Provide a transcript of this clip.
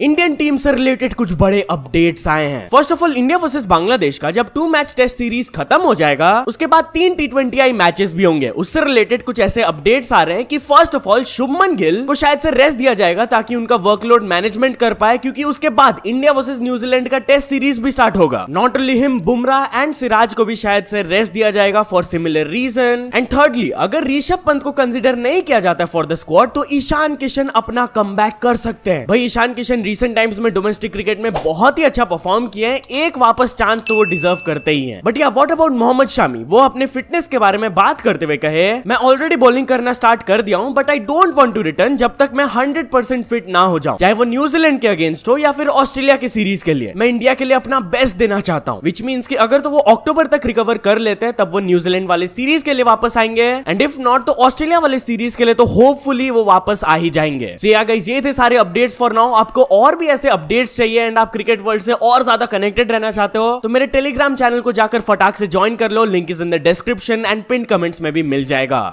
Indian team से related कुछ बड़े अपडेट्स आए हैं first of all India versus Bangladesh का जब टू मैच टेस्ट सीरीज खत्म हो जाएगा उसके बाद तीन टी ट्वेंटी आई मैचेस भी होंगे उससे रिलेटेड कुछ ऐसे अपडेट्स आ रहे हैं कि first of all Shubman Gill को शायद से रेस्ट दिया जाएगा ताकि उनका वर्कलोड मैनेजमेंट कर पाए क्योंकि उसके बाद इंडिया वर्सेज न्यूजीलैंड का टेस्ट सीरीज भी स्टार्ट होगा not only him Bumrah and Siraj को भी शायद से रेस्ट दिया जाएगा for similar reason and thirdly अगर ऋषभ पंत को कंसिडर नहीं किया जाता फॉर द स्क्वाड तो ईशान किशन अपना कम कर सकते हैं भाई ईशान किशन रिसेंट टाइम्स में डोमेस्टिक क्रिकेट में बहुत ही अच्छा परफॉर्म किया है एक वापस चांस तो वो डिजर्व करते ही है बट या वॉट अबाउट मोहम्मद शामी वो अपने फिटनेस के बारे में बात करते हुए कहे मैं ऑलरेडी बॉलिंग करना स्टार्ट कर दिया हूँ but I don't want to return जब तक मैं हंड्रेड फिट ना हो जाऊँ चाहे वो न्यूजीलैंड के अगेंस्ट हो या फिर ऑस्ट्रेलिया के सीरीज के लिए मैं इंडिया के लिए अपना बेस्ट देना चाहता हूँ विच मीन की अगर तो वो अक्टूबर तक रिकवर कर लेते हैं तब वो न्यूजीलैंड वाले सीरीज के लिए वापस आएंगे एंड इफ नॉट तो ऑस्ट्रेलिया वाले सीरीज के लिए तो होपफुली वो वापस आ ही जाएंगे so, yeah, guys, ये थे सारे अपडेट्स फॉर नाउ आपको और भी ऐसे अपडेट्स चाहिए एंड आप क्रिकेट वर्ल्ड से और ज्यादा कनेक्टेड रहना चाहते हो तो मेरे टेलीग्राम चैनल को जाकर फटाक से ज्वाइन कर लो link is in the description and pin comments में भी मिल जाएगा